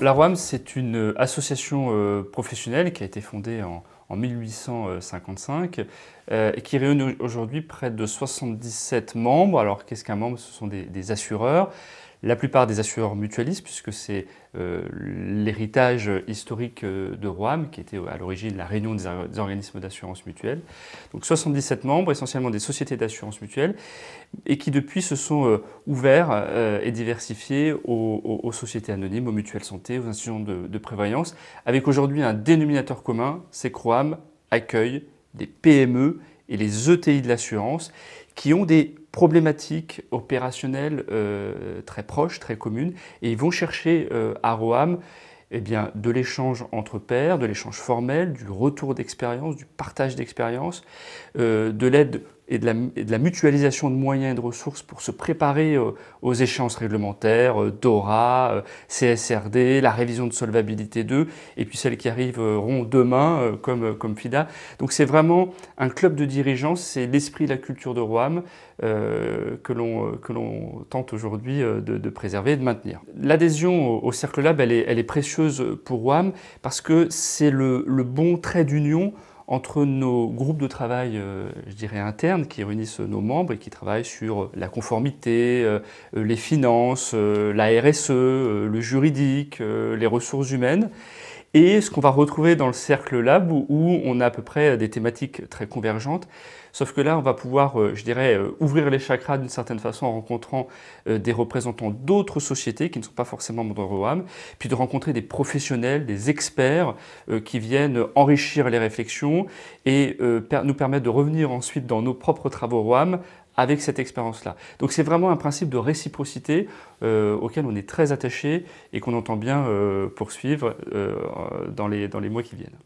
La ROAM, c'est une euh, association euh, professionnelle qui a été fondée en, 1855 euh, et qui réunit aujourd'hui près de 77 membres. Alors qu'est-ce qu'un membre Ce sont des assureurs la plupart des assureurs mutualistes, puisque c'est euh, l'héritage historique euh, de Roam, qui était euh, à l'origine la réunion des, organismes d'assurance mutuelle. Donc 77 membres, essentiellement des sociétés d'assurance mutuelle, et qui depuis se sont ouverts et diversifiés aux, sociétés anonymes, aux mutuelles santé, aux institutions de, de prévoyance, avec aujourd'hui un dénominateur commun, c'est que Roam accueille des PME et les ETI de l'assurance qui ont des problématiques opérationnelles euh, très proches, très communes, et ils vont chercher euh, à Roam eh bien, de l'échange entre pairs, de l'échange formel, du retour d'expérience, du partage d'expérience, euh, de l'aide et de, la, mutualisation de moyens et de ressources pour se préparer euh, aux échéances réglementaires, euh, DORA, euh, CSRD, la révision de solvabilité 2, et puis celles qui arriveront demain, comme, comme FIDA. Donc c'est vraiment un club de dirigeants, c'est l'esprit la culture de Roam que l'on tente aujourd'hui de, préserver et de maintenir. L'adhésion au, Cercle Lab, elle est, précieuse pour Roam parce que c'est le bon trait d'union entre nos groupes de travail, euh, je dirais, internes, qui réunissent nos membres et qui travaillent sur euh, la conformité, euh, les finances, la RSE, le juridique, les ressources humaines, et ce qu'on va retrouver dans le cercle lab où on a à peu près euh, des thématiques très convergentes, sauf que là on va pouvoir, euh, je dirais, euh, ouvrir les chakras d'une certaine façon en rencontrant des représentants d'autres sociétés qui ne sont pas forcément membres de ROAM, puis de rencontrer des professionnels, des experts qui viennent enrichir les réflexions et nous permettre de revenir ensuite dans nos propres travaux ROAM avec cette expérience-là. Donc c'est vraiment un principe de réciprocité euh, auquel on est très attaché et qu'on entend bien euh, poursuivre euh, dans, les, dans les mois qui viennent.